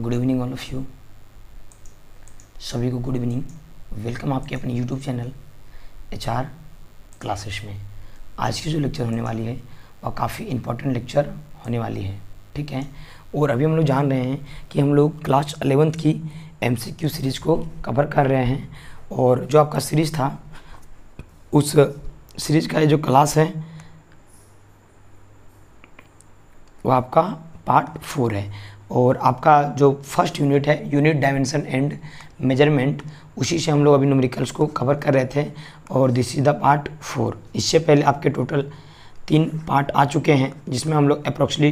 good evening all of you सभी को good evening welcome आपके अपने YouTube channel H R classes में आज की जो लेक्चर होने वाली है वह काफ़ी इम्पोर्टेंट लेक्चर होने वाली है ठीक है और अभी हम लोग जान रहे हैं कि हम लोग क्लास अलेवेंथ की एम सी क्यू सीरीज़ को कवर कर रहे हैं और जो आपका सीरीज़ था उस सीरीज़ का जो क्लास है वो आपका पार्ट फोर है और आपका जो फर्स्ट यूनिट है यूनिट डायमेंशन एंड मेजरमेंट उसी से हम लोग अभी नमरिकल्स को कवर कर रहे थे और this is the part four इससे पहले आपके टोटल तीन पार्ट आ चुके हैं जिसमें हम लोग अप्रोक्सली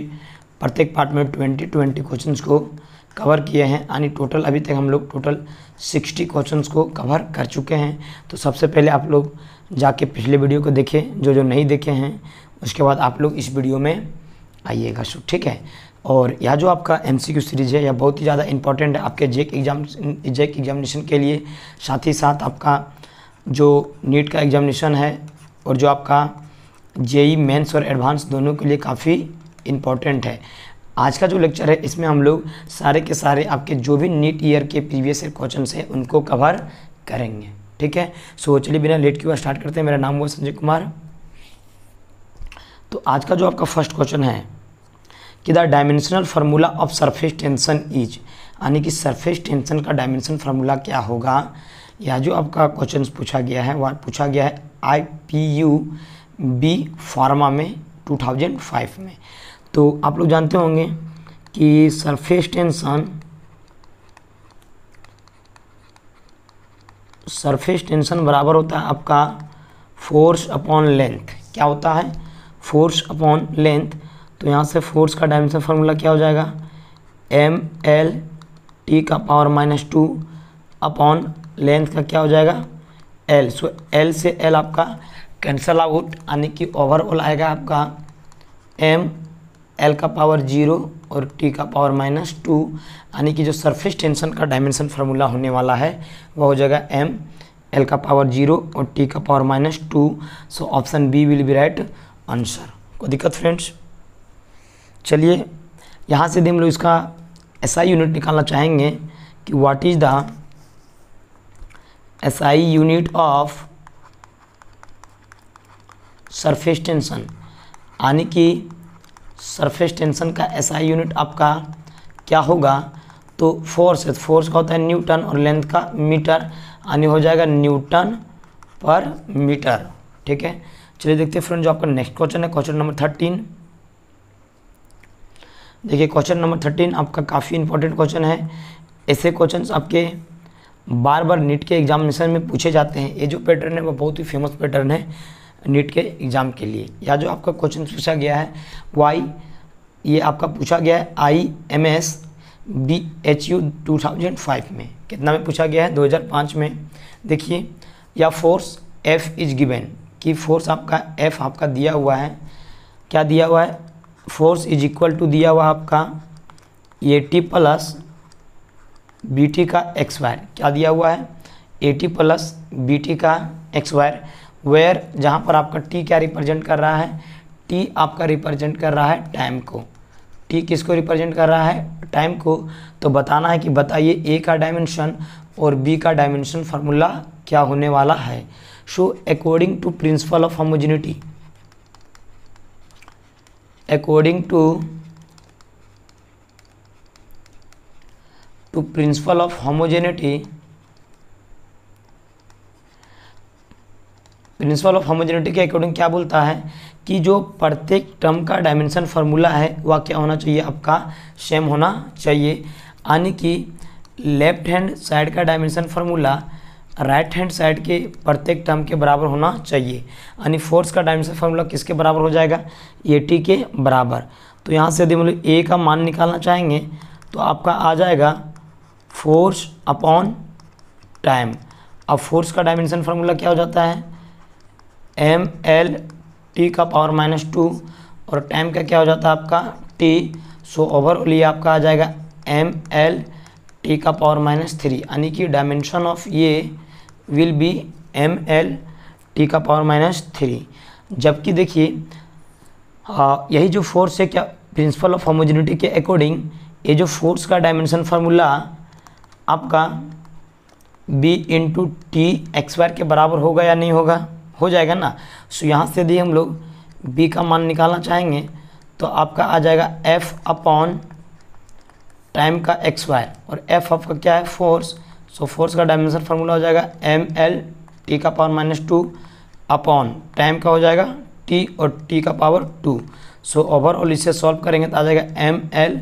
प्रत्येक पार्ट में ट्वेंटी ट्वेंटी क्वेश्चन को कवर किए हैं यानी टोटल अभी तक हम लोग टोटल सिक्सटी क्वेश्चन को कवर कर चुके हैं तो सबसे पहले आप लोग जाके पिछले वीडियो को देखें जो जो नहीं देखे हैं उसके बाद आप लोग इस वीडियो में आइएगा ठीक है और यह जो आपका एम सीरीज़ है यह बहुत ही ज़्यादा इंपॉर्टेंट है आपके जेक एग्जाम जेक एग्जामिनेशन के लिए साथ ही साथ आपका जो नीट का एग्जामिनेशन है और जो आपका जेई मेंस e और एडवांस दोनों के लिए काफ़ी इम्पॉर्टेंट है आज का जो लेक्चर है इसमें हम लोग सारे के सारे आपके जो भी नीट ईयर के प्रीवियस ईयर क्वेश्चन हैं उनको कवर करेंगे ठीक है सो चलिए बिना लेट के स्टार्ट करते हैं मेरा नाम हुआ संजय कुमार तो आज का जो आपका फर्स्ट क्वेश्चन है कि the dimensional formula of surface tension is यानी कि सरफेस टेंशन का डायमेंशन फार्मूला क्या होगा यह जो आपका क्वेश्चन पूछा गया है वह पूछा गया है I P U B pharma में 2005 में तो आप लोग जानते होंगे कि सरफेस टेंशन सरफेस टेंशन बराबर होता है आपका फोर्स अपॉन लेंथ क्या होता है फोर्स अपॉन लेंथ तो यहाँ से फोर्स का डायमेंशन फार्मूला क्या हो जाएगा एम एल टी का power minus two upon length का क्या हो जाएगा एल सो एल से एल आपका कैंसल आउट यानी कि ओवरऑल आएगा आपका एम एल का पावर जीरो और टी का पावर माइनस टू यानी कि जो सरफेस टेंशन का डायमेंशन फार्मूला होने वाला है वह हो जाएगा एम एल का पावर जीरो और टी का power minus two so option B will be right answer कोई दिक्कत फ्रेंड्स चलिए यहाँ से भी हम लोग इसका एस यूनिट निकालना चाहेंगे कि what is the S I unit of surface tension यानी कि सरफेस टेंशन का एस आई यूनिट आपका क्या होगा तो फोर्स है फोर्स का होता है न्यूटन और लेंथ का मीटर यानी हो जाएगा न्यूटन पर मीटर ठीक है चलिए देखते हैं फ्रेंड जो आपका नेक्स्ट क्वेश्चन है क्वेश्चन नंबर थर्टीन देखिए क्वेश्चन नंबर थर्टीन आपका काफ़ी इंपॉर्टेंट क्वेश्चन है ऐसे क्वेश्चन आपके बार बार नीट के एग्जामिनेशन में पूछे जाते हैं ये जो पैटर्न है वो बहुत ही फेमस पैटर्न है नीट के एग्ज़ाम के लिए या जो आपका क्वेश्चन पूछा गया है वाई ये आपका पूछा गया है I M S B H U two thousand five में कितना में पूछा गया है दो हज़ार पाँच में देखिए या फोर्स एफ इज गिवेन कि फोर्स आपका एफ आपका दिया हुआ है क्या दिया हुआ है फोर्स इज इक्वल टू दिया हुआ आपका A T plus B T का एक्स वायर क्या दिया हुआ है A T plus B T का एक्स वायर वेयर जहाँ पर आपका टी क्या रिप्रेजेंट कर रहा है टी आपका रिप्रेजेंट कर रहा है टाइम को टी किसको रिप्रेजेंट कर रहा है टाइम को तो बताना है कि बताइए ए का डायमेंशन और बी का डायमेंशन फार्मूला क्या होने वाला है so according to principle of homogeneity according to to principle of homogeneity principle of homogeneity के अकॉर्डिंग क्या बोलता है कि जो प्रत्येक टर्म का डायमेंशन फार्मूला है वह क्या होना चाहिए आपका सेम होना चाहिए यानी कि लेफ्ट हैंड साइड का dimension formula right hand side के प्रत्येक टर्म के बराबर होना चाहिए यानी फोर्स का डायमेंशन फार्मूला किसके बराबर हो जाएगा ए टी के बराबर तो यहाँ से यदि मतलब ए का मान निकालना चाहेंगे तो आपका आ जाएगा फोर्स अपॉन टाइम अब फोर्स का डायमेंशन फार्मूला क्या हो जाता है एम एल टी का पावर माइनस टू और टाइम का क्या हो जाता है आपका टी सो ओवरऑल ये आपका आ जाएगा एम एल टी का पावर माइनस थ्री यानी कि डायमेंशन ऑफ ये will be M L T का पावर माइनस थ्री जबकि देखिए यही जो फोर्स है क्या प्रिंसिपल ऑफ होमोजेनिटी के अकॉर्डिंग ये जो फोर्स का डायमेंशन फार्मूला आपका B into T X wire के बराबर होगा या नहीं होगा हो जाएगा ना सो यहाँ से यदि हम लोग बी का मान निकालना चाहेंगे तो आपका आ जाएगा एफ अपॉन टाइम का एक्स वायर और एफ आपका क्या है फोर्स सो फोर्स का डायमेंशन फार्मूला हो जाएगा एम एल टी का power minus two upon time का हो जाएगा टी और टी का पावर टू सो ओवरऑल इसे सॉल्व करेंगे तो आ जाएगा एम एल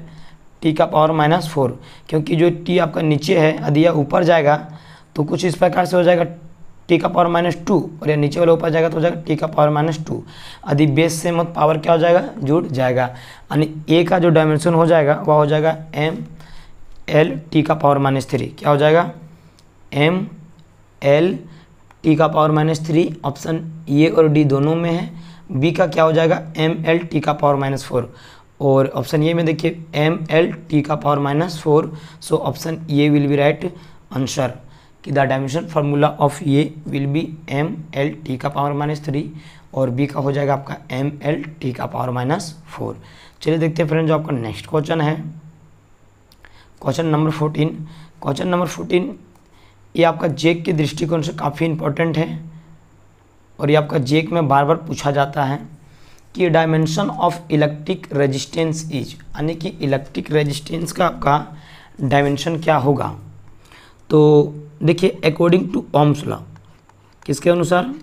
टी का पावर माइनस फोर क्योंकि जो टी आपका नीचे है यदि यह ऊपर जाएगा तो कुछ इस प्रकार से हो जाएगा टी का पावर माइनस टू और यह नीचे वाला ऊपर जाएगा तो हो जाएगा टी का पावर माइनस टू यदि बेस से मत पावर क्या हो जाएगा जुड़ जाएगा यानी ए का जो डायमेंशन हो जाएगा वह हो जाएगा एम एल टी का पावर माइनस थ्री क्या हो जाएगा एम एल टी का power minus three option A और डी दोनों में है बी का क्या हो जाएगा एम एल टी का पावर माइनस फोर और ऑप्शन ए में देखिए एम एल टी का power minus four so option A will be right answer कि the dimension formula of A will be M L T का power minus three और B का हो जाएगा आपका एम एल टी का पावर माइनस फोर चलिए देखते हैं फ्रेंड जो आपका नेक्स्ट क्वेश्चन है question number fourteen question number fourteen ये आपका जेक के दृष्टिकोण से काफ़ी इम्पोर्टेंट है और ये आपका जेक में बार बार पूछा जाता है कि dimension of electric resistance is यानी कि इलेक्ट्रिक रेजिस्टेंस का आपका डायमेंशन क्या होगा तो देखिए अकॉर्डिंग टू ओम्स लॉ किसके अनुसार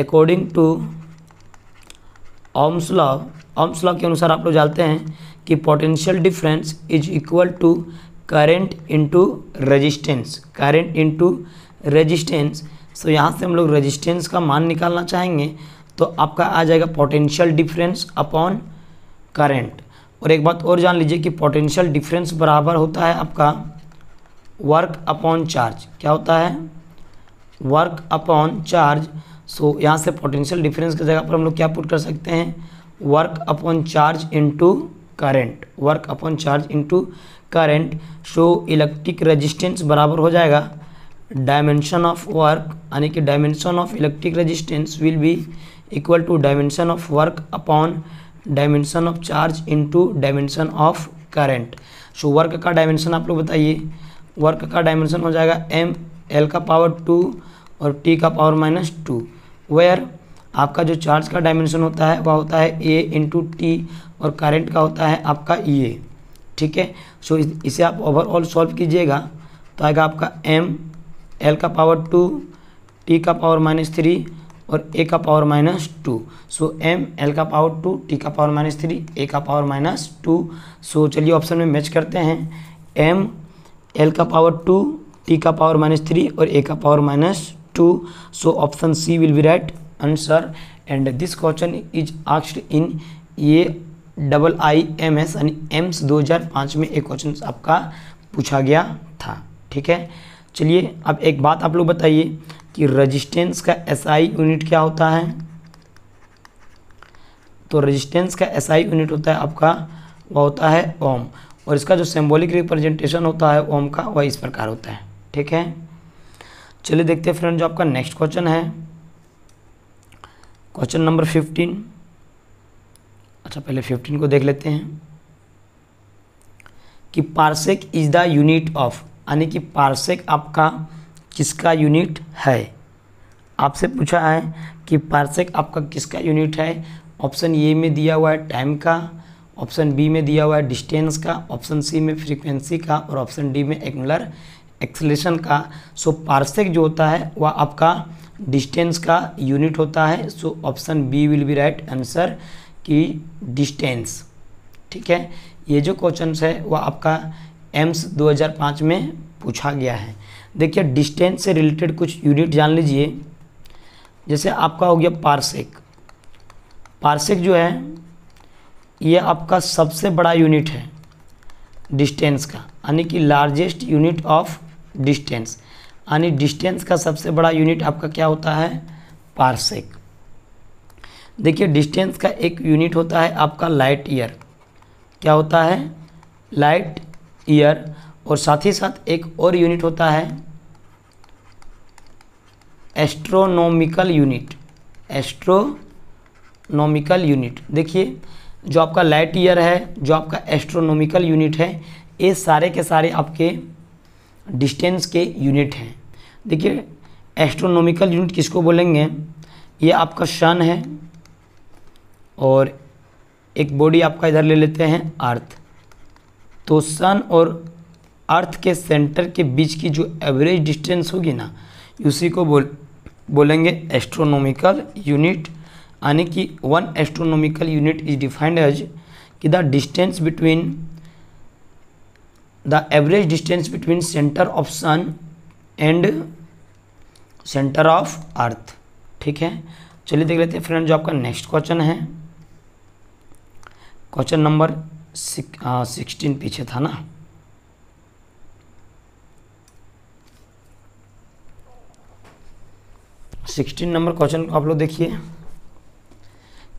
according to Ohm's law Ohm's law के अनुसार आप लोग जानते हैं कि potential difference is equal to current into resistance current into resistance so यहाँ से हम लोग रेजिस्टेंस का मान निकालना चाहेंगे तो आपका आ जाएगा पोटेंशियल डिफरेंस अपॉन करेंट और एक बात और जान लीजिए कि पोटेंशियल डिफरेंस बराबर होता है आपका वर्क अपॉन चार्ज क्या होता है वर्क अपॉन चार्ज सो यहाँ से पोटेंशियल डिफरेंस की जगह पर हम लोग क्या पुट कर सकते हैं work upon charge into current work upon charge into current so electric resistance बराबर हो जाएगा डायमेंशन ऑफ वर्क यानी कि dimension of electric resistance will be equal to dimension of work upon dimension of charge into dimension of current so work का dimension आप लोग बताइए work का डायमेंशन हो जाएगा एम एल का पावर टू और टी का पावर माइनस टू वेयर आपका जो चार्ज का डायमेंशन होता है वह होता है ए इंटू टी और करंट का होता है आपका ये e ठीक है सो इसे आप ओवरऑल सॉल्व कीजिएगा तो आएगा आपका एम एल का पावर टू टी का पावर माइनस थ्री और ए का power minus two so M L का पावर टू टी का पावर माइनस थ्री ए का पावर माइनस टू सो चलिए ऑप्शन में मैच करते हैं एम एल का पावर टू टी का पावर माइनस थ्री और ए का power minus two so option C will be right answer and this question is asked in ये डबल आई एम एस यानी एम्स 2005 में एक क्वेश्चन आपका पूछा गया था ठीक है चलिए अब एक बात आप लोग बताइए कि रजिस्टेंस का एसआई यूनिट क्या होता है तो रजिस्टेंस का एसआई यूनिट होता है आपका वह होता है ओम और इसका जो सिंबॉलिक रिप्रेजेंटेशन होता है ओम का वह इस प्रकार होता है ठीक है चलिए देखते हैं फ्रेंड जो आपका नेक्स्ट क्वेश्चन है क्वेश्चन नंबर फिफ्टीन अच्छा पहले फिफ्टीन को देख लेते हैं कि parsec is the unit of यानी कि पार्सेक आपका किसका यूनिट है आपसे पूछा है कि पार्सेक आपका किसका यूनिट है ऑप्शन ए में दिया हुआ है टाइम का ऑप्शन बी में दिया हुआ है डिस्टेंस का ऑप्शन सी में फ्रीक्वेंसी का और ऑप्शन डी में एगुलर एक्सलेशन का सो पार्सेक जो होता है वह आपका डिस्टेंस का यूनिट होता है so option B will be right answer की डिस्टेंस ठीक है ये जो क्वेश्चन है वह आपका एम्स 2005 में पूछा गया है देखिए डिस्टेंस से रिलेटेड कुछ यूनिट जान लीजिए जैसे आपका हो गया पार्सेक पार्सेक जो है ये आपका सबसे बड़ा यूनिट है डिस्टेंस का यानी कि लार्जेस्ट यूनिट ऑफ डिस्टेंस यानी डिस्टेंस का सबसे बड़ा यूनिट आपका क्या होता है पार्सेक देखिए डिस्टेंस का एक यूनिट होता है आपका लाइट ईयर क्या होता है लाइट ईयर और साथ ही साथ एक और यूनिट होता है एस्ट्रोनॉमिकल यूनिट एस्ट्रोनॉमिकल यूनिट देखिए जो आपका लाइट ईयर है जो आपका एस्ट्रोनॉमिकल यूनिट है ये सारे के सारे आपके डिस्टेंस के यूनिट हैं देखिए एस्ट्रोनॉमिकल यूनिट किसको बोलेंगे ये आपका सन है और एक बॉडी आपका इधर ले लेते हैं अर्थ तो सन और अर्थ के सेंटर के बीच की जो एवरेज डिस्टेंस होगी ना उसी को बोल बोलेंगे एस्ट्रोनॉमिकल यूनिट यानी कि one astronomical unit is defined as कि the distance between the average distance between centre of sun and centre of earth ठीक है चलिए देख लेते हैं फ्रेंड जो आपका नेक्स्ट क्वेश्चन है क्वेश्चन नंबर सिक्सटीन पीछे था ना सिक्सटीन नंबर क्वेश्चन आप लोग देखिए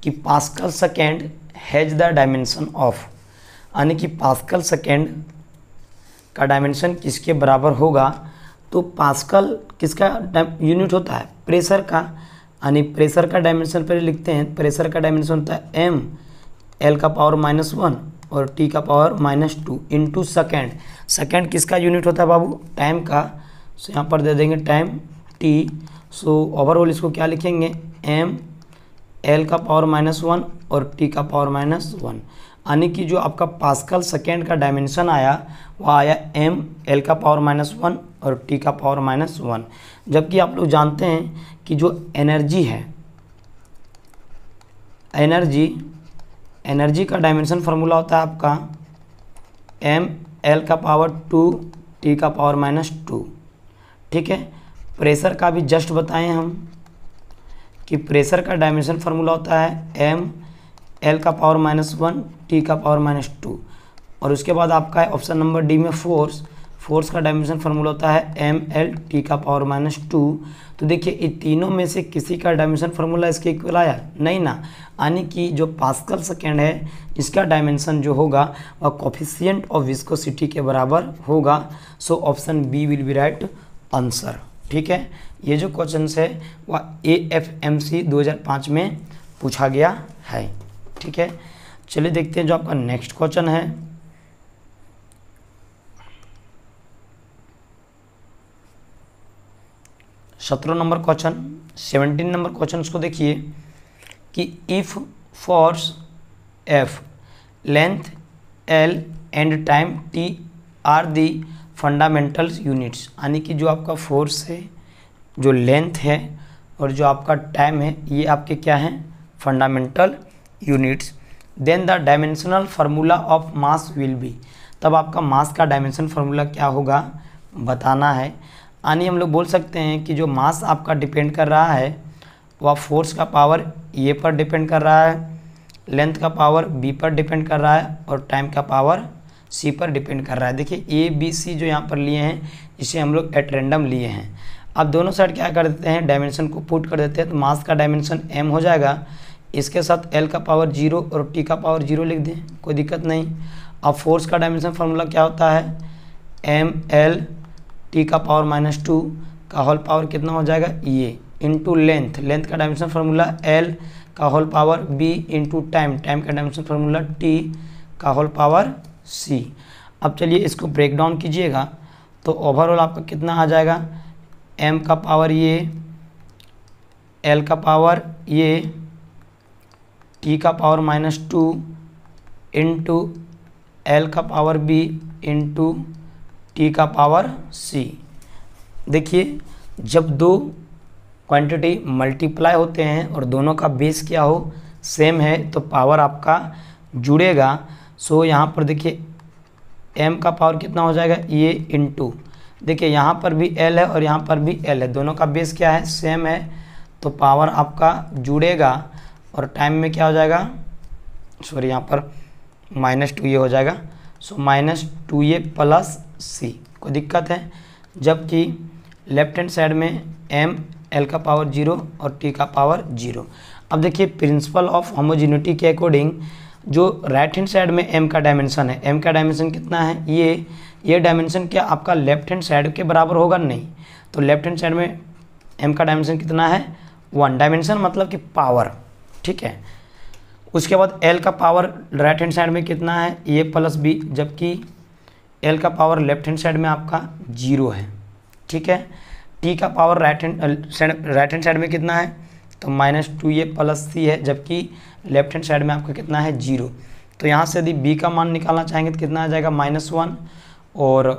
कि pascal second has the dimension of यानी कि पास्कल सेकेंड का डायमेंशन किसके बराबर होगा तो पास्कल किसका यूनिट होता है प्रेशर का यानी प्रेशर का डायमेंशन पहले लिखते हैं प्रेशर का डायमेंशन होता है एम एल का पावर माइनस वन और टी का power minus two into second second किसका यूनिट होता है बाबू टाइम का सो यहाँ पर दे देंगे टाइम टी सो ओवरऑल इसको क्या लिखेंगे एम एल का पावर माइनस वन और टी का पावर माइनस वन यानी कि जो आपका पास्कल सेकेंड का डायमेंशन आया वह आया एम एल का पावर माइनस वन और टी का पावर माइनस वन जबकि आप लोग जानते हैं कि जो एनर्जी है एनर्जी एनर्जी का डायमेंशन फार्मूला होता है आपका एम एल का पावर टू टी का पावर माइनस टू ठीक है प्रेशर का भी जस्ट बताएं हम कि प्रेशर का डायमेंशन फार्मूला होता है एम एल का पावर माइनस वन टी का पावर माइनस टू और उसके बाद आपका है ऑप्शन नंबर डी में फोर्स फोर्स का डायमेंशन फार्मूला होता है एम एल टी का पावर माइनस टू तो देखिए इन तीनों में से किसी का डायमेंशन फार्मूला इसके इक्वल आया नहीं ना यानी कि जो पास्कल सेकेंड है इसका डायमेंशन जो होगा वह कॉफिशियंट ऑफ विस्कोसिटी के बराबर होगा so option B will be right answer ठीक है ये जो क्वेश्चन है वह ए एफ एम सी दो हज़ार पाँच में पूछा गया है ठीक है चलिए देखते हैं जो आपका नेक्स्ट क्वेश्चन है सत्रह number question seventeen number question को देखिए कि if force F length L and time T are the fundamentals units यानी कि जो आपका फोर्स है जो लेंथ है और जो आपका टाइम है ये आपके क्या हैं fundamental units then the dimensional formula of mass will be तब आपका मास का डायमेंशन फार्मूला क्या होगा बताना है यानी हम लोग बोल सकते हैं कि जो मास आपका डिपेंड कर रहा है वह फोर्स का पावर ए पर डिपेंड कर रहा है लेंथ का पावर बी पर डिपेंड कर रहा है और टाइम का पावर सी पर डिपेंड कर रहा है देखिए ए बी सी जो यहाँ पर लिए हैं इसे हम लोग एट रेंडम लिए हैं अब दोनों साइड क्या कर देते हैं डायमेंशन को पुट कर देते हैं तो मास का डायमेंशन एम हो जाएगा इसके साथ एल का पावर जीरो और टी का पावर जीरो लिख दें कोई दिक्कत नहीं अब फोर्स का डायमेंशन फॉर्मूला क्या होता है एम एल टी का पावर माइनस टू का होल पावर कितना हो जाएगा ये इंटू लेंथ लेंथ का डायमेंशन फार्मूला एल का whole power B into time time का डायमेंशन फार्मूला टी का होल पावर सी अब चलिए इसको ब्रेक डाउन कीजिएगा तो ओवरऑल आपका कितना आ जाएगा एम का पावर ये एल का पावर ये टी का power minus two into L का पावर बी इंटू टी का पावर सी देखिए जब दो क्वांटिटी मल्टीप्लाई होते हैं और दोनों का बेस क्या हो सेम है तो पावर आपका जुड़ेगा सो यहाँ पर देखिए एम का पावर कितना हो जाएगा ये इन टू देखिए यहाँ पर भी एल है और यहाँ पर भी एल है दोनों का बेस क्या है सेम है तो पावर आपका जुड़ेगा और टाइम में क्या हो जाएगा सॉरी यहाँ पर माइनस टू ये हो जाएगा so minus two A plus C कोई दिक्कत है जबकि लेफ्ट हैंड साइड में एम एल का पावर जीरो और टी का पावर जीरो अब देखिए प्रिंसिपल ऑफ होमोजिनिटी के अकॉर्डिंग जो राइट हैंड साइड में एम का डायमेंशन है एम का डायमेंशन कितना है ये ये डायमेंशन क्या आपका लेफ्ट हैंड साइड के बराबर होगा नहीं तो लेफ्ट हैंड साइड में एम का डायमेंशन कितना है वन डायमेंशन मतलब कि पावर ठीक है उसके बाद एल का पावर राइट हैंड साइड में कितना है ए प्लस बी जबकि एल का पावर लेफ्ट हैंड साइड में आपका जीरो है ठीक है टी का power right hand right hand side में कितना है तो minus two A plus C है जबकि लेफ्ट हैंड साइड में आपका कितना है जीरो तो यहाँ से यदि बी का मान निकालना चाहेंगे तो कितना आ जाएगा माइनस वन और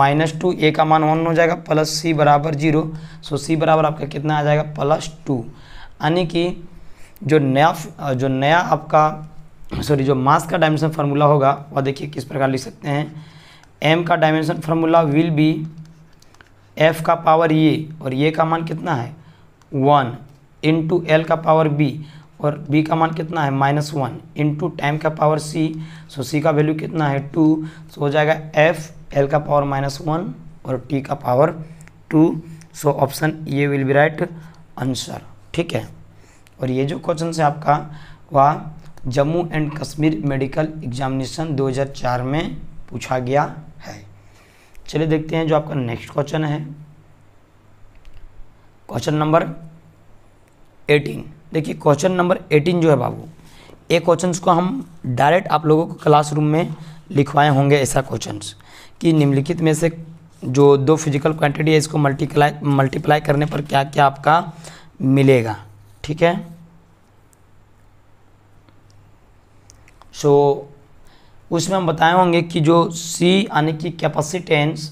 माइनस टू ए का मान वन हो जाएगा प्लस सी बराबर जीरो सो सी बराबर आपका कितना आ जाएगा प्लस टू यानी कि जो नया जो नया आपका सॉरी जो मास का डायमेंशन फार्मूला होगा वह देखिए किस प्रकार लिख सकते हैं एम का dimension formula will be F का पावर ये और ये का मान कितना है वन इंटू एल का पावर बी और बी का मान कितना है माइनस वन इंटू टाइम का पावर सी सो सी का वैल्यू कितना है टू सो हो जाएगा एफ एल का पावर माइनस वन और टी का power two so option A will be right answer ठीक है और ये जो क्वेश्चन है आपका वह Jammu and Kashmir medical examination 2004 में पूछा गया चलिए देखते हैं जो आपका नेक्स्ट क्वेश्चन है क्वेश्चन नंबर एटीन देखिए क्वेश्चन नंबर एटीन जो है बाबू ये क्वेश्चन को हम डायरेक्ट आप लोगों को क्लासरूम में लिखवाए होंगे ऐसा क्वेश्चन कि निम्नलिखित में से जो दो फिजिकल क्वांटिटी है इसको मल्टीप्लाई मल्टीप्लाई करने पर क्या क्या आपका मिलेगा ठीक है सो so, उसमें हम बताए होंगे कि जो सी यानी कि कैपेसिटेंस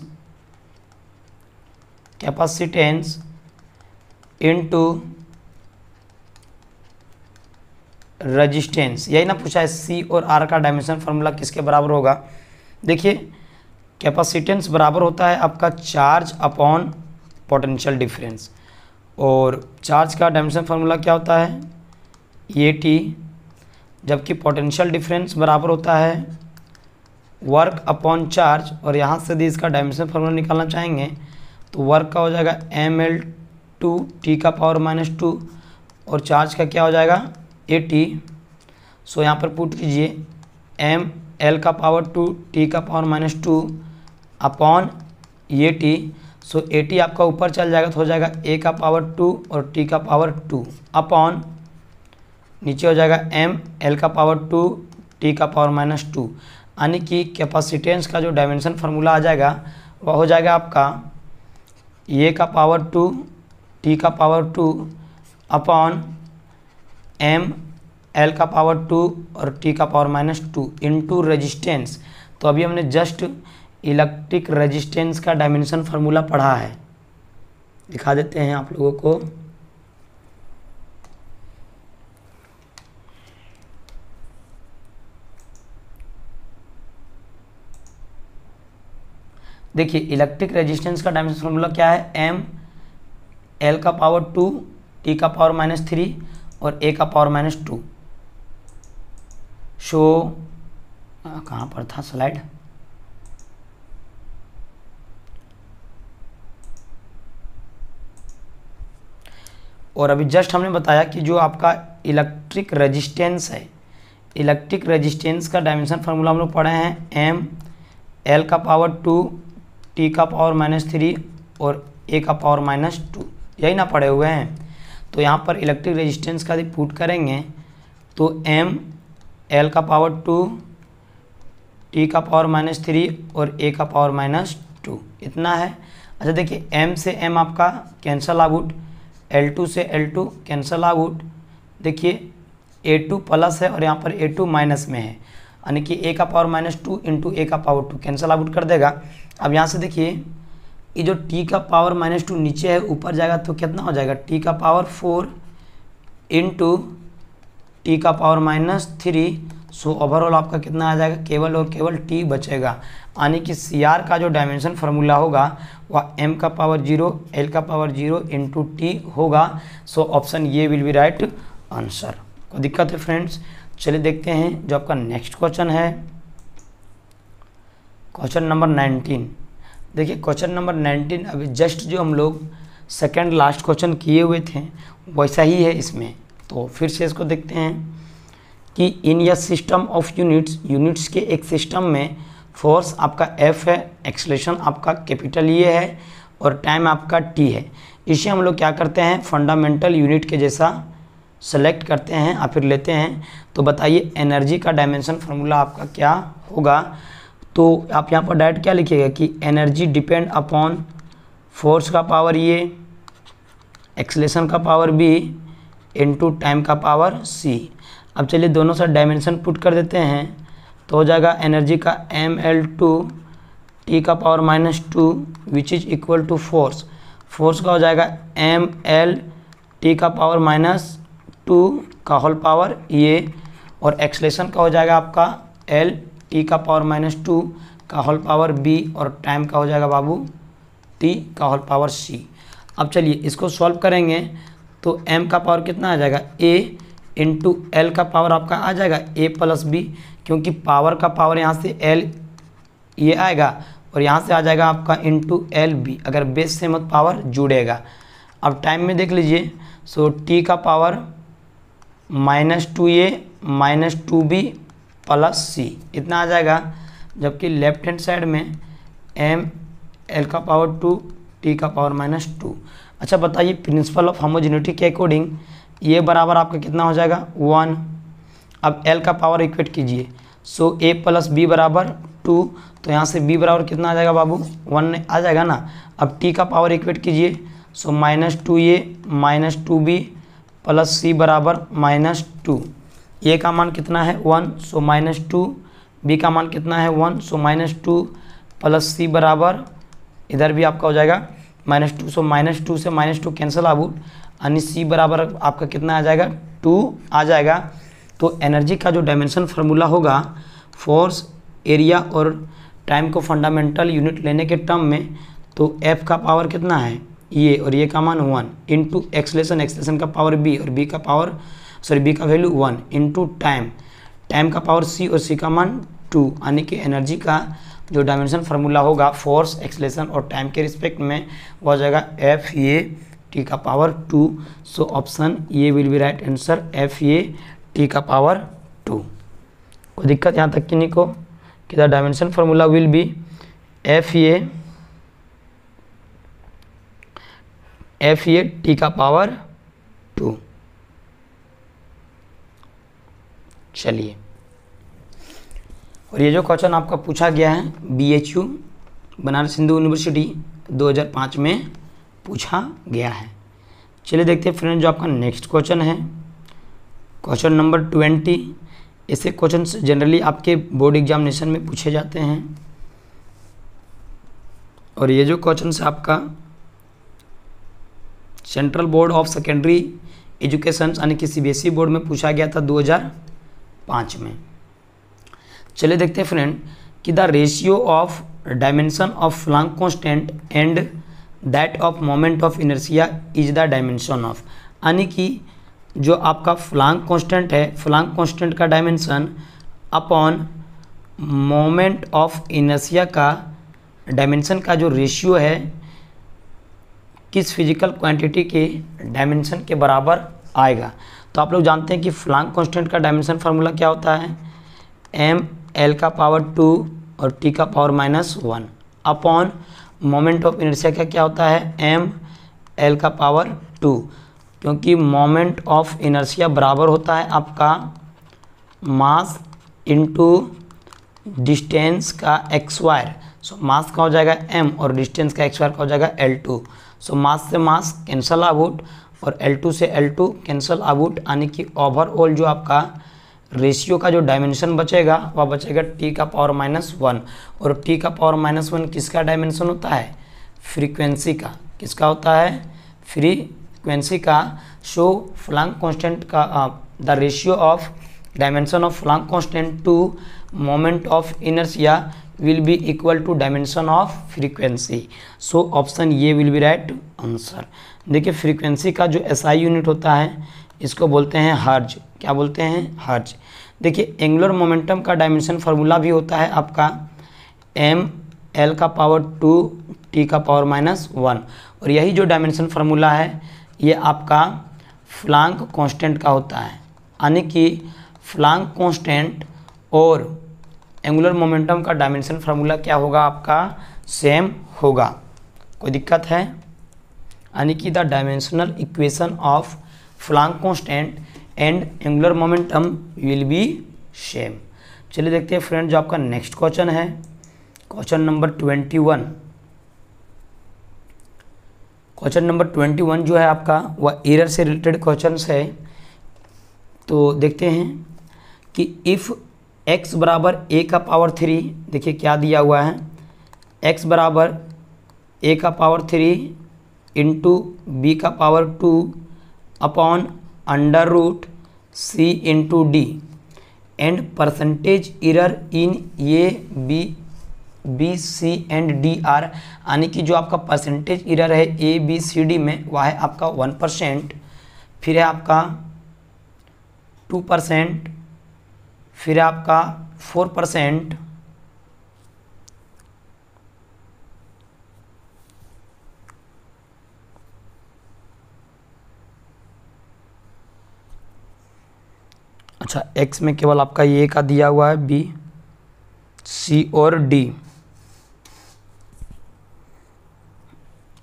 कैपेसिटेंस इनटू रजिस्टेंस यही ना पूछा है सी और आर का डायमेंशन फार्मूला किसके बराबर होगा देखिए कैपेसिटेंस बराबर होता है आपका चार्ज अपॉन पोटेंशियल डिफरेंस और चार्ज का डायमेंशन फार्मूला क्या होता है ए टी जबकि पोटेंशियल डिफरेंस बराबर होता है वर्क अपॉन चार्ज और यहाँ से यदि इसका डायमेंशन फॉर्मूला निकालना चाहेंगे तो वर्क का हो जाएगा एम एल टू टी का पावर माइनस टू और चार्ज का क्या हो जाएगा ए टी सो यहाँ पर पुट कीजिए एम एल का पावर टू टी का power minus two upon A T so A T आपका ऊपर चल जाएगा तो हो जाएगा ए का पावर टू और टी का पावर टू अपॉन नीचे हो जाएगा एम एल का पावर टू टी का पावर माइनस टू यानी कि कैपेसिटेंस का जो डायमेंशन फार्मूला आ जाएगा वह हो जाएगा आपका ए का पावर टू टी का power two upon M L का पावर टू और टी का पावर माइनस टू इन टू रजिस्टेंस तो अभी हमने जस्ट इलेक्ट्रिक रजिस्टेंस का डायमेंशन फार्मूला पढ़ा है दिखा देते हैं आप लोगों को देखिए इलेक्ट्रिक रेजिस्टेंस का डायमेंशन फॉर्मूला क्या है एम एल का पावर टू टी का पावर माइनस थ्री और ए का पावर माइनस टू शो कहाँ पर था स्लाइड और अभी जस्ट हमने बताया कि जो आपका इलेक्ट्रिक रेजिस्टेंस है इलेक्ट्रिक रेजिस्टेंस का डायमेंशन फार्मूला हम लोग पढ़े हैं एम एल का पावर टू टी का पावर माइनस थ्री और ए का पावर माइनस टू यही ना पड़े हुए हैं तो यहाँ पर इलेक्ट्रिक रेजिस्टेंस का यदि पुट करेंगे तो एम एल का पावर टू टी का पावर माइनस थ्री और ए का पावर माइनस टू इतना है अच्छा देखिए एम से एम आपका कैंसल आउट एल टू से एल टू कैंसल आउट देखिए ए टू प्लस है और यहाँ पर ए टू माइनस में है यानी कि ए का power minus two into A का पावर टू कैंसिल आउट कर देगा अब यहाँ से देखिए ये जो टी का पावर माइनस टू नीचे है ऊपर जाएगा तो कितना हो जाएगा टी का पावर फोर इंटू टी का power minus three so overall आपका कितना आ जाएगा केवल और केवल टी बचेगा यानी कि सी आर का जो डायमेंशन फार्मूला होगा वह एम का पावर जीरो एल का पावर जीरो इंटू टी होगा so option A will be right answer कोई दिक्कत है फ्रेंड्स चलिए देखते हैं जो आपका नेक्स्ट क्वेश्चन है क्वेश्चन नंबर नाइनटीन देखिए क्वेश्चन नंबर नाइनटीन अभी जस्ट जो हम लोग सेकेंड लास्ट क्वेश्चन किए हुए थे वैसा ही है इसमें तो फिर से इसको देखते हैं कि इन या सिस्टम ऑफ यूनिट्स यूनिट्स के एक सिस्टम में फोर्स आपका एफ है एक्सलेशन आपका कैपिटल ये e है और टाइम आपका टी है इसे हम लोग क्या करते हैं फंडामेंटल यूनिट के जैसा सेलेक्ट करते हैं या फिर लेते हैं तो बताइए एनर्जी का डायमेंशन फार्मूला आपका क्या होगा तो आप यहाँ पर डायरेक्ट क्या लिखिएगा कि एनर्जी डिपेंड अपॉन फोर्स का पावर ये एक्सलेशन का पावर बी टू टाइम का पावर सी अब चलिए दोनों साइड डायमेंशन पुट कर देते हैं तो हो जाएगा एनर्जी का एम एल टू टी का power minus two which is equal to force force का हो जाएगा एम एल टी का पावर माइनस टू का होल पावर ए और एक्सलेशन का हो जाएगा आपका एल टी का पावर माइनस टू का होल पावर बी और टाइम का हो जाएगा बाबू टी का होल पावर सी अब चलिए इसको सॉल्व करेंगे तो एम का पावर कितना आ जाएगा ए इंटू एल का पावर आपका आ जाएगा ए प्लस बी क्योंकि पावर का पावर यहाँ से एल ये आएगा और यहाँ से आ जाएगा आपका इंटू एल बी अगर बेस से मत पावर जुड़ेगा अब टाइम में देख लीजिए सो टी का power minus two A minus two B plus C इतना आ जाएगा जबकि लेफ्ट हैंड साइड में एम एल का पावर टू टी का पावर माइनस टू अच्छा बताइए प्रिंसिपल ऑफ होमोजेनिटी के अकॉर्डिंग ये बराबर आपका कितना हो जाएगा वन अब एल का पावर इक्वेट कीजिए सो ए प्लस बी बराबर टू तो यहाँ से बी बराबर कितना आ जाएगा बाबू वन आ जाएगा ना अब टी का पावर इक्वेट कीजिए so minus two A minus two B plus C बराबर माइनस टू ए का मान कितना है one so minus two B का मान कितना है one so minus two plus C बराबर इधर भी आपका हो जाएगा minus two so minus two से माइनस टू कैंसिल आउट यानी सी बराबर आपका कितना आ जाएगा टू आ जाएगा तो एनर्जी का जो डायमेंशन फार्मूला होगा फोर्स एरिया और टाइम को फंडामेंटल यूनिट लेने के टर्म में तो एफ का पावर कितना है ये और ये का मान वन इंटू एक्सलेशन एक्सलेशन का पावर बी और बी का पावर सॉरी बी का value one into time time का पावर सी और सी का मान टू यानी कि एनर्जी का जो डायमेंशन फार्मूला होगा फोर्स एक्सलेशन और टाइम के रिस्पेक्ट में वो आ जाएगा एफ ए टी का power two so option A will be right answer F A T का पावर टू कोई दिक्कत यहाँ तक कि नहीं को कि the dimension formula will be F A F A T का पावर टू चलिए और ये जो क्वेश्चन आपका पूछा गया है B H U Banaras Hindu University 2005 में पूछा गया है चलिए देखते हैं फ्रेंड जो आपका नेक्स्ट क्वेश्चन है क्वेश्चन नंबर ट्वेंटी ऐसे क्वेश्चन जनरली आपके बोर्ड एग्जामिनेशन में पूछे जाते हैं और ये जो क्वेश्चन आपका central board of secondary education यानी कि ई बोर्ड e में पूछा गया था 2005 में चलिए देखते हैं फ्रेंड कि the ratio of dimension of Planck constant and that of moment of inertia is the dimension of यानी कि जो आपका फ्लांग कॉन्स्टेंट है फ्लांग कॉन्स्टेंट का dimension upon moment of inertia का डायमेंशन का जो रेशियो है किस फिजिकल क्वांटिटी के डायमेंशन के बराबर आएगा तो आप लोग जानते हैं कि फ्लांग कांस्टेंट का डायमेंशन फार्मूला क्या होता है एम एल का पावर टू और टी का power minus one upon moment of inertia का क्या होता है एम एल का पावर टू क्योंकि मोमेंट ऑफ इनर्सिया बराबर होता है आपका मास इनटू डिस्टेंस का एक्सवायर सो मास का हो जाएगा एम और डिस्टेंस का एक्सवायर का हो जाएगा एल टू सो मास से मास कैंसल आउट और L2 से L2 कैंसल आउट यानी कि ओवरऑल जो आपका रेशियो का जो डायमेंशन बचेगा वह बचेगा t का पावर माइनस वन और t का पावर माइनस वन किसका डायमेंशन होता है फ्रीक्वेंसी का किसका होता है फ्रीक्वेंसी का सो फ्लांग कॉन्स्टेंट का the ratio of dimension of Planck constant to moment of inertia will be equal to dimension of frequency so option ये will be right answer देखिए frequency का जो SI unit होता है इसको बोलते हैं हर्ज क्या बोलते हैं हर्ज देखिए एंगुलर मोमेंटम का डायमेंशन फार्मूला भी होता है आपका एम एल का पावर टू टी का पावर माइनस वन और यही जो डायमेंशन फार्मूला है ये आपका फ्लांक कांस्टेंट का होता है यानी कि फ्लांक कांस्टेंट और एंगुलर मोमेंटम का डायमेंशन फार्मूला क्या होगा आपका सेम होगा कोई दिक्कत है यानी कि the dimensional equation of Planck constant and angular momentum will be same चलिए देखते हैं फ्रेंड जो आपका नेक्स्ट क्वेश्चन है question number twenty one question number twenty one जो है आपका वह एरर से रिलेटेड क्वेश्चन है तो देखते हैं कि इफ़ x बराबर ए का पावर थ्री देखिए क्या दिया हुआ है x बराबर ए का पावर थ्री इंटू बी का power two upon under root C into D and percentage error in A B B C and D are यानी कि जो आपका परसेंटेज इरर है ए बी सी डी में वह है आपका वन परसेंट फिर है आपका टू परसेंट फिर आपका फोर परसेंट अच्छा एक्स में केवल आपका ये का दिया हुआ है बी सी और डी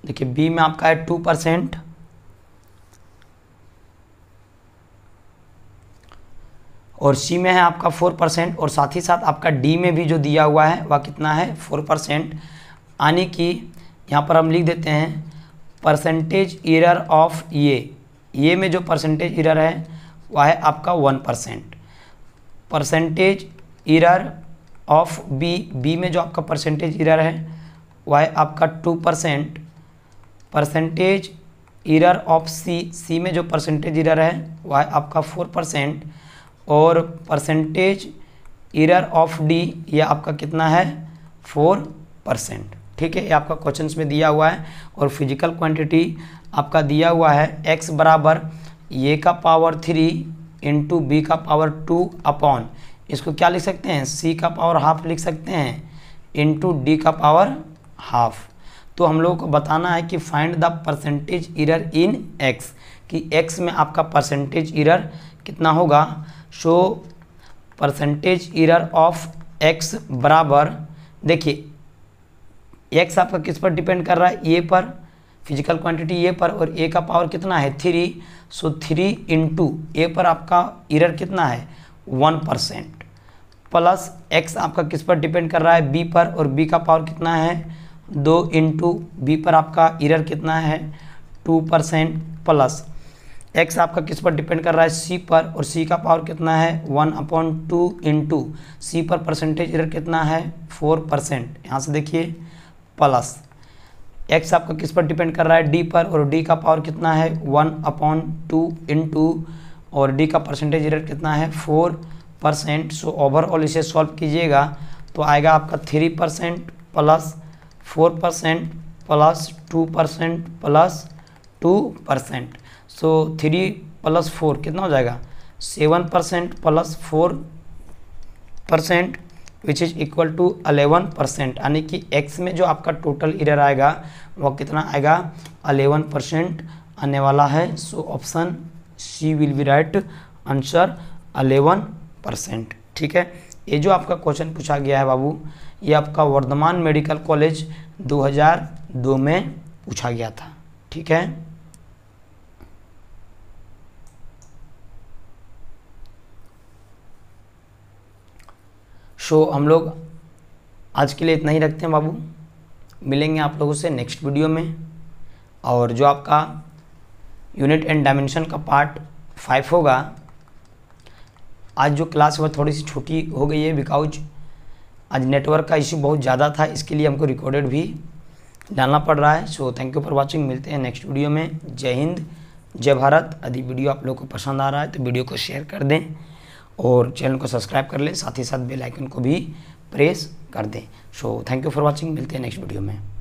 देखिए बी में आपका है टू परसेंट और सी में है आपका फोर परसेंट और साथ ही साथ आपका डी में भी जो दिया हुआ है वह कितना है फोर परसेंट यानी कि यहाँ पर हम लिख देते हैं परसेंटेज इरर ऑफ ये ये में जो परसेंटेज इरर है वह है आपका one percent percentage error of B B में जो आपका परसेंटेज इरर है वह है आपका two percent percentage error of C C में जो परसेंटेज इरर है वह है आपका फोर परसेंट और परसेंटेज इरर ऑफ डी ये आपका कितना है फोर परसेंट ठीक है ये आपका क्वेश्चन में दिया हुआ है और फिजिकल क्वांटिटी आपका दिया हुआ है एक्स बराबर ए का पावर थ्री इंटू बी का पावर टू अपॉन इसको क्या लिख सकते हैं सी का पावर हाफ लिख सकते हैं इंटू डी का पावर हाफ तो हम लोगों को बताना है कि find the percentage error in X कि एक्स में आपका परसेंटेज इरर कितना होगा show percentage error of X बराबर देखिए एक्स आपका किस पर डिपेंड कर रहा है ए पर फिजिकल क्वांटिटी ए पर और ए का पावर कितना है three so three into A पर आपका ईरर कितना है वन परसेंट प्लस एक्स आपका किस पर डिपेंड कर रहा है बी पर और बी का पावर कितना है दो इंटू बी पर आपका इरर कितना है टू परसेंट प्लस एक्स आपका किस पर डिपेंड कर रहा है सी पर और सी का पावर कितना है वन अपॉन टू इन टू सी पर परसेंटेज इधर कितना है फोर परसेंट यहाँ से देखिए प्लस एक्स आपका किस पर डिपेंड कर रहा है डी पर और डी का पावर कितना है वन अपॉन टू इन टू और डी का परसेंटेज रेट कितना है फोर परसेंट सो ओवरऑल इसे सॉल्व कीजिएगा तो आएगा आपका three percent plus four percent plus two percent plus two percent so three plus four कितना हो जाएगा seven percent plus four percent which is equal to eleven percent यानी कि एक्स में जो आपका टोटल इरर आएगा वह कितना आएगा अलेवन परसेंट आने वाला है so option C will be right answer eleven percent ठीक है ये जो आपका क्वेश्चन पूछा गया है बाबू ये आपका वर्धमान मेडिकल कॉलेज 2002 में पूछा गया था ठीक है सो हम लोग आज के लिए इतना ही रखते हैं बाबू मिलेंगे आप लोगों से नेक्स्ट वीडियो में और जो आपका यूनिट एंड डायमेंशन का पार्ट फाइव होगा आज जो क्लास वह थोड़ी सी छोटी हो गई है बिकाउज आज नेटवर्क का इश्यू बहुत ज़्यादा था इसके लिए हमको रिकॉर्डेड भी डालना पड़ रहा है so thank you for watching मिलते हैं नेक्स्ट वीडियो में जय हिंद जय भारत यदि वीडियो आप लोग को पसंद आ रहा है तो वीडियो को शेयर कर दें और चैनल को सब्सक्राइब कर लें साथ ही साथ बेल आइकन को भी प्रेस कर दें so thank you for watching मिलते हैं नेक्स्ट वीडियो में